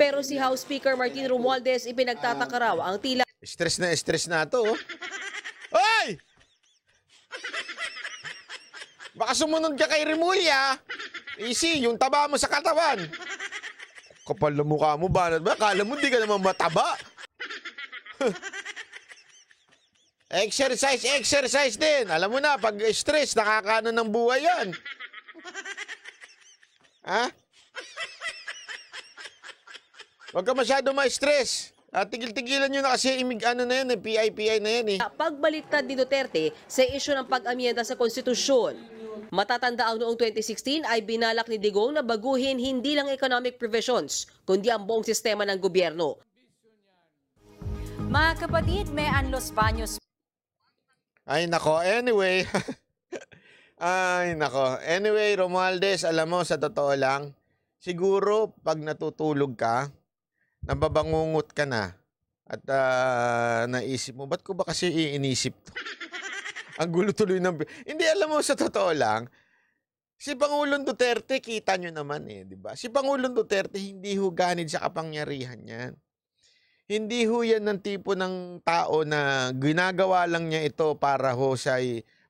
Pero si House Speaker Martin Romualdez ipinagtataka raw ang tila... Stress na stress na to. Oh. Hoy! Baka sumunod ka kay Remulla. Easy, yung taba mo sa katawan. Kapal na mukha mo, banat ba? Kala mo, di ka naman mataba. exercise, exercise din. Alam mo na, pag stress, nakakaano ng buhay yan. Ha? Huwag ka masyado ma-stress. At ah, tigil-tigilan nyo na kasi imig, ano na yan, eh, PIPI na yan eh. Ah, Pagbaliktad ni Duterte sa isyu ng pag-amienda sa konstitusyon. Matatanda ang noong 2016 ay binalak ni Digong na baguhin hindi lang economic provisions, kundi ang buong sistema ng gobyerno. Mga kapatid, may Anlos Baños. Ay nako, anyway. ay nako. Anyway, Romualdez, alam mo, sa totoo lang, siguro pag natutulog ka, nababangungot ka na at uh, naisip mo, ba't ko ba kasi iinisip to? Ang gulo tuloy ng... Hindi, alam mo, sa totoo lang, si Pangulong Duterte, kita nyo naman eh, di ba? Si Pangulong Duterte, hindi ho ganid sa kapangyarihan yan. Hindi ho yan ng tipo ng tao na ginagawa lang niya ito para ho siya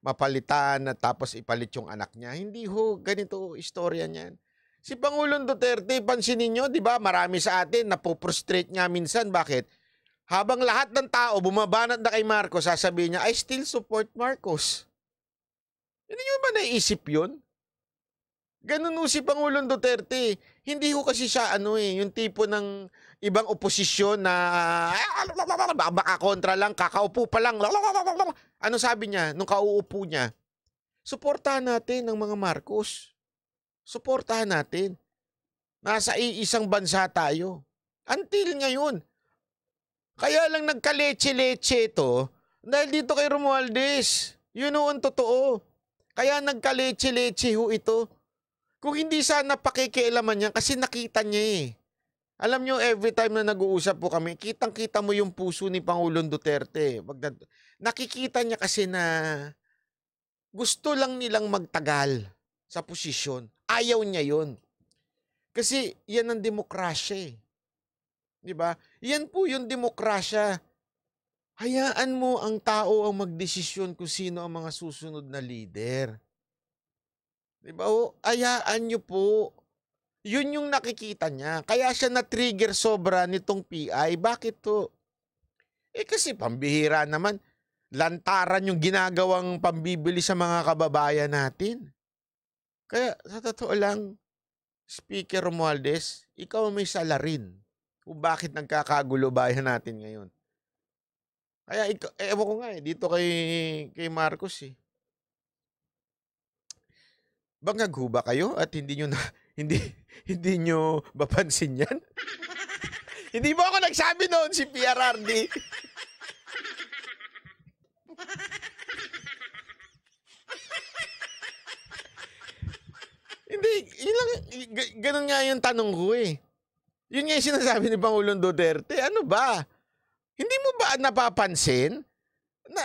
mapalitan at tapos ipalit yung anak niya. Hindi ho ganito istorya niyan. Si Pangulong Duterte, pansinin nyo, di ba, marami sa atin napoprostrate nga minsan. Bakit? Habang lahat ng tao bumabanat na kay Marcos, sasabihin niya, I still support Marcos. Hindi eh, nyo ba naisip yun? Ganun si Pangulong Duterte. Hindi ko kasi siya ano eh, yung tipo ng ibang oposisyon na ah, baka kontra lang, kakaupo pa lang. Ano sabi niya nung kauupo niya? Suportahan natin ng mga Marcos suportahan natin. Nasa iisang bansa tayo. Until ngayon. Kaya lang nagkaleche-leche ito dahil dito kay Romualdez. Yun know, ang totoo. Kaya nagkaleche-leche ho ito. Kung hindi sana pakikialaman niya kasi nakita niya eh. Alam niyo every time na nag-uusap po kami, kitang-kita mo yung puso ni Pangulong Duterte. Nakikita niya kasi na gusto lang nilang magtagal sa posisyon. Ayaw niya yun. Kasi yan ang demokrasya eh. Di ba? Yan po yung demokrasya. Hayaan mo ang tao ang magdesisyon kung sino ang mga susunod na leader. Di ba? O, hayaan nyo po. Yun yung nakikita niya. Kaya siya na-trigger sobra nitong PI. Bakit to? Eh kasi pambihira naman. Lantaran yung ginagawang pambibili sa mga kababayan natin. Kaya sa totoo lang, Speaker Romualdez, ikaw may salarin kung bakit nagkakagulo bayan natin ngayon. Kaya ikaw, eh, ewan ko nga eh, dito kay, kay Marcos eh. Bangag ho ba kayo at hindi nyo na, hindi, hindi nyo mapansin yan? hindi mo ako nagsabi noon si PRRD. g- ganun nga yung tanong ko eh. Yun nga yung sinasabi ni Pangulong Duterte. Ano ba? Hindi mo ba napapansin na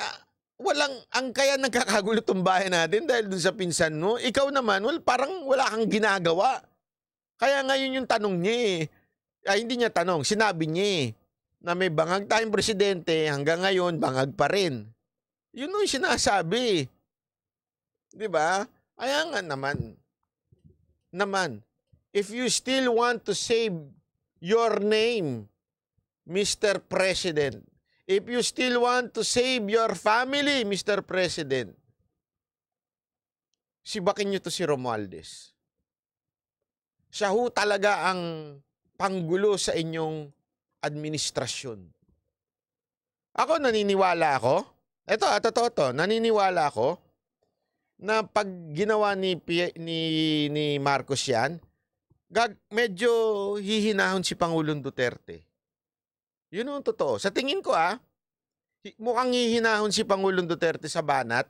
walang ang kaya nagkakagulo tong bahay natin dahil dun sa pinsan mo? Ikaw naman, well, parang wala kang ginagawa. Kaya ngayon yung tanong niya eh. Ay, hindi niya tanong. Sinabi niya eh na may bangag tayong presidente, hanggang ngayon bangag pa rin. Yun yung sinasabi. Eh. 'Di ba? Ayangan naman. Naman if you still want to save your name, Mr. President, if you still want to save your family, Mr. President, sibakin nyo to si Romualdez. Siya ho talaga ang panggulo sa inyong administrasyon. Ako naniniwala ako, eto at ah, totoo to, naniniwala ako na pag ginawa ni, ni, ni Marcos yan, gag medyo hihinahon si Pangulong Duterte. Yun ang totoo. Sa tingin ko ah, mukhang hihinahon si Pangulong Duterte sa banat.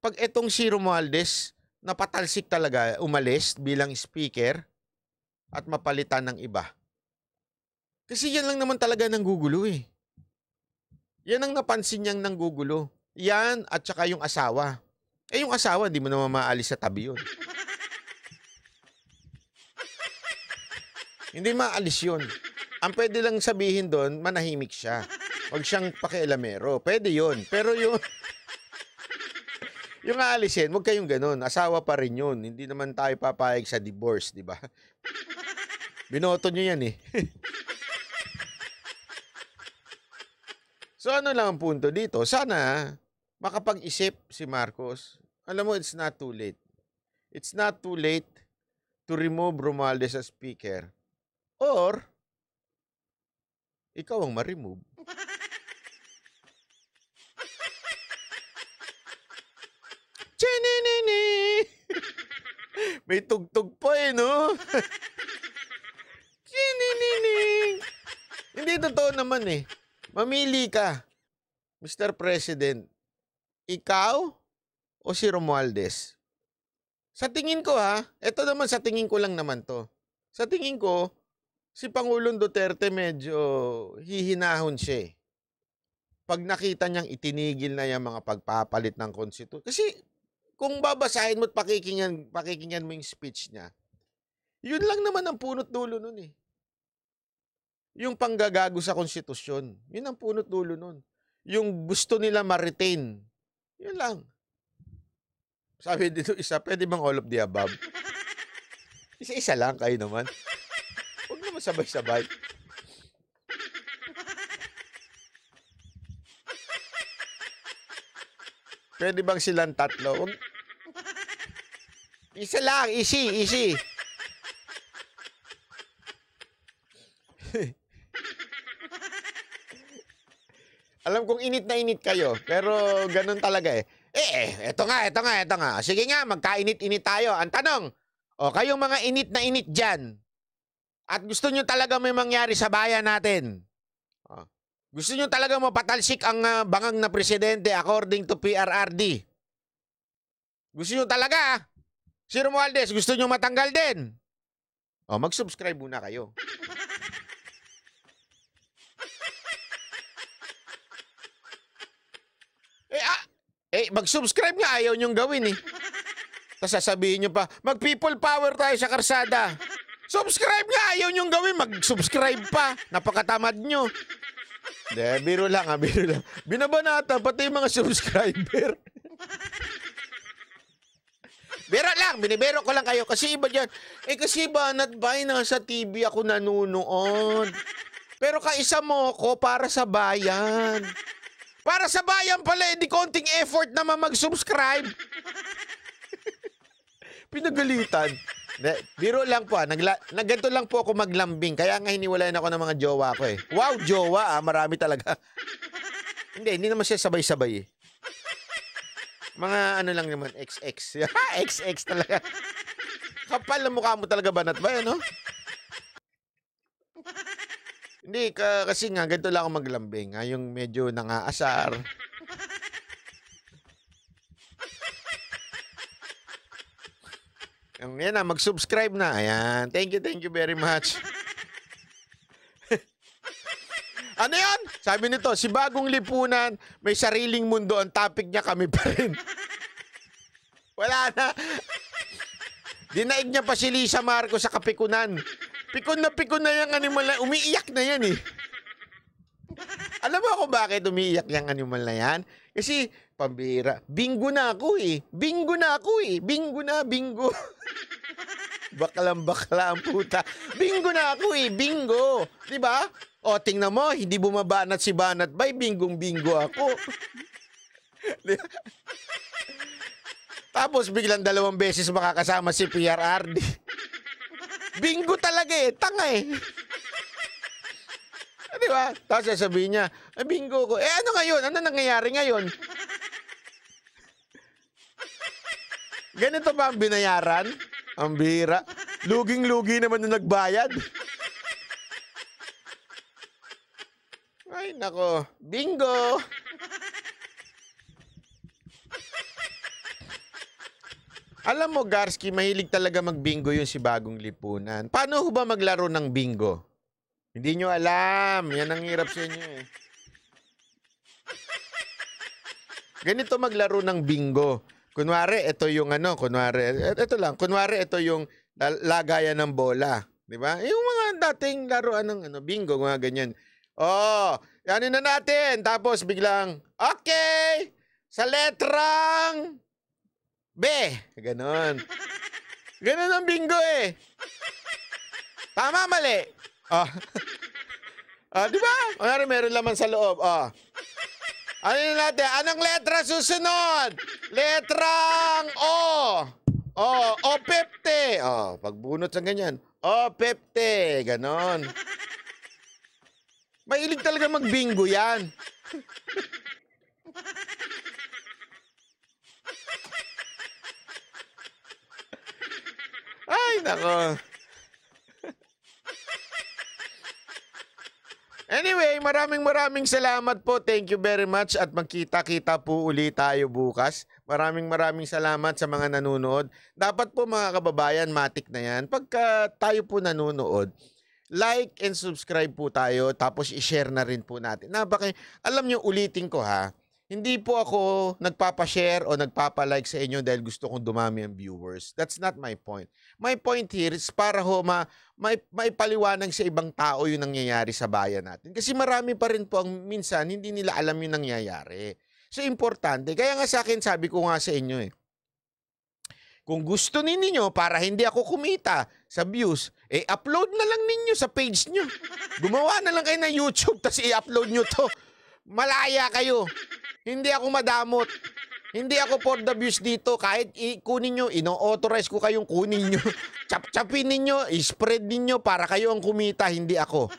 Pag etong si Romualdez, napatalsik talaga, umalis bilang speaker at mapalitan ng iba. Kasi yan lang naman talaga ng gugulo eh. Yan ang napansin niyang ng gugulo. Yan at saka yung asawa. Eh yung asawa, hindi mo naman maalis sa tabi yun. Hindi maalis yun. Ang pwede lang sabihin doon, manahimik siya. Huwag siyang pakialamero. Pwede yun. Pero yung... yung aalisin, huwag kayong ganun. Asawa pa rin yun. Hindi naman tayo papayag sa divorce, di ba? Binoto nyo yan eh. so ano lang ang punto dito? Sana makapag-isip si Marcos. Alam mo, it's not too late. It's not too late to remove Romualdez sa speaker Or, ikaw ang ma-remove. Chinini! May tugtog pa eh, no? Chinini! Hindi totoo naman eh. Mamili ka, Mr. President. Ikaw o si Romualdez? Sa tingin ko ha, ito naman sa tingin ko lang naman to. Sa tingin ko, si Pangulong Duterte medyo hihinahon siya eh. Pag nakita niyang itinigil na yung mga pagpapalit ng konstitusyon. Kasi kung babasahin mo at pakikinggan, pakikinggan mo yung speech niya, yun lang naman ang punot dulo nun eh. Yung panggagago sa konstitusyon, yun ang punot dulo nun. Yung gusto nila ma-retain, yun lang. Sabi dito isa, pwede bang all of the above? Isa-isa lang kayo naman sabay-sabay. Pwede bang silang tatlo? Wag... Isa lang, easy, easy. Alam kong init na init kayo, pero ganun talaga eh. eh. Eh, eto nga, eto nga, eto nga. Sige nga, magkainit-init tayo. Ang tanong, o kayong mga init na init dyan, at gusto nyo talaga may mangyari sa bayan natin, oh. gusto nyo talaga mapatalsik ang ah, bangang na presidente according to PRRD. Gusto nyo talaga, ah. si Romualdez, gusto nyo matanggal din. O, oh, mag-subscribe muna kayo. eh, ah, eh, mag-subscribe nga, ayaw nyong gawin eh. Tapos sasabihin nyo pa, mag-people power tayo sa karsada. Subscribe nga! Ayaw nyong gawin, mag-subscribe pa. Napakatamad nyo. De, biro lang ha, ah, biro lang. Binabanata, pati mga subscriber. Biro lang, binibiro ko lang kayo. Kasi iba dyan. Eh kasi ba, natbay na sa TV ako nanunood. Pero kaisa mo ko para sa bayan. Para sa bayan pala, edi eh, konting effort naman mag-subscribe. Pinagalitan. De, biro lang po, ah. Nagla, nagganto lang po ako maglambing. Kaya nga hiniwalayan ako ng mga jowa ko eh. Wow, jowa ah. Marami talaga. hindi, hindi naman siya sabay-sabay eh. Mga ano lang naman, XX. XX talaga. Kapal na mukha mo talaga banat ba, ano? Hindi, ka, kasi nga, ganito lang ako maglambing. Ha? Ah. Yung medyo nangaasar. Yan na, mag-subscribe na. Ayan. Thank you, thank you very much. ano yan? Sabi nito, si Bagong Lipunan, may sariling mundo. Ang topic niya kami pa rin. Wala na. Dinaig niya pa si Lisa Marco sa kapikunan. Pikun na pikun na yan. Animal na. Umiiyak na yan eh. Alam mo ako bakit umiiyak yung animal na yan? Kasi, pambira. Bingo na ako eh. Bingo na ako eh. Bingo na, bingo. Bakalang bakla ang puta. Bingo na ako eh. Bingo. Di ba? O, tingnan mo, hindi bumabanat si Banat Bay. Bingong bingo ako. diba? Tapos biglang dalawang beses makakasama si PRRD. Bingo talaga eh. Tanga eh ba? Diba? Tapos sasabihin niya, eh, bingo ko. Eh, ano ngayon? Ano nangyayari ngayon? Ganito ba ang binayaran? Ang bihira. Luging-lugi naman yung nagbayad. Ay, nako. Bingo! Alam mo, Garski, mahilig talaga magbingo yung si Bagong Lipunan. Paano ba maglaro ng bingo? Hindi nyo alam. Yan ang hirap sa inyo eh. Ganito maglaro ng bingo. Kunwari, ito yung ano, kunwari, ito e-, lang, kunwari, ito yung lagayan ng bola. Di ba? Yung mga dating laruan ng ano, bingo, mga ganyan. Oh, yanin na natin? Tapos biglang, okay, sa letrang B. Ganon. Ganon ang bingo eh. Tama, mali. Ah. ah, di ba? Kunyari, meron laman sa loob. Ah. Ano yun natin? Anong letra susunod? Letrang O. O. O50. Oh, ah, pagbunot sa ganyan. O50. Ganon. Mahilig talaga magbingo yan. Ay, nako. Anyway, maraming maraming salamat po. Thank you very much at magkita-kita po uli tayo bukas. Maraming maraming salamat sa mga nanonood. Dapat po mga kababayan, matik na yan. Pagka tayo po nanonood, like and subscribe po tayo tapos i-share na rin po natin. Napaka alam niyo ulitin ko ha. Hindi po ako nagpapashare o nagpapalike sa inyo dahil gusto kong dumami ang viewers. That's not my point. My point here is para ho ma, may, may paliwanag sa ibang tao yung nangyayari sa bayan natin. Kasi marami pa rin po ang minsan hindi nila alam yung nangyayari. So, importante. Kaya nga sa akin, sabi ko nga sa inyo eh, kung gusto ninyo para hindi ako kumita sa views, eh upload na lang ninyo sa page nyo. Gumawa na lang kayo ng YouTube tapos i-upload nyo to. Malaya kayo. Hindi ako madamot. Hindi ako for the views dito. Kahit kunin nyo, ino-authorize ko kayong kunin nyo. Chap-chapin ninyo, spread ninyo para kayo ang kumita, hindi ako.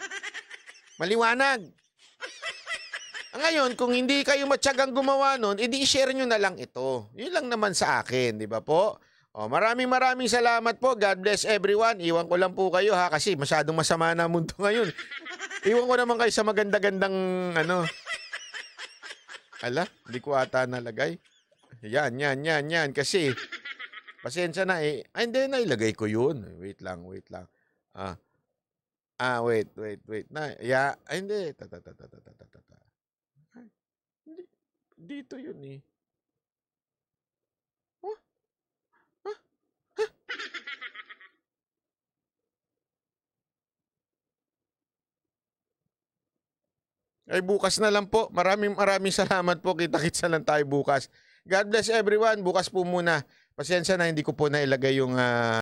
Maliwanag. Ngayon, kung hindi kayo matyagang gumawa nun, edi i-share nyo na lang ito. Yun lang naman sa akin, di ba po? O, maraming maraming salamat po. God bless everyone. Iwan ko lang po kayo ha kasi masyadong masama na mundo ngayon. Iwan ko naman kayo sa maganda-gandang ano, Ala, hindi ko ata nalagay. Yan, yan, yan, yan. Kasi, pasensya na eh. Ay, hindi, ilagay ko yun. Wait lang, wait lang. Ah, ah wait, wait, wait. Na, ya, ay, hindi. Ta, ta, ta, ta, ta, ta, ta, ta. Dito yun eh. Ay eh, bukas na lang po. Maraming maraming salamat po. Kita-kitsa lang tayo bukas. God bless everyone. Bukas po muna. Pasensya na hindi ko po nailagay yung uh,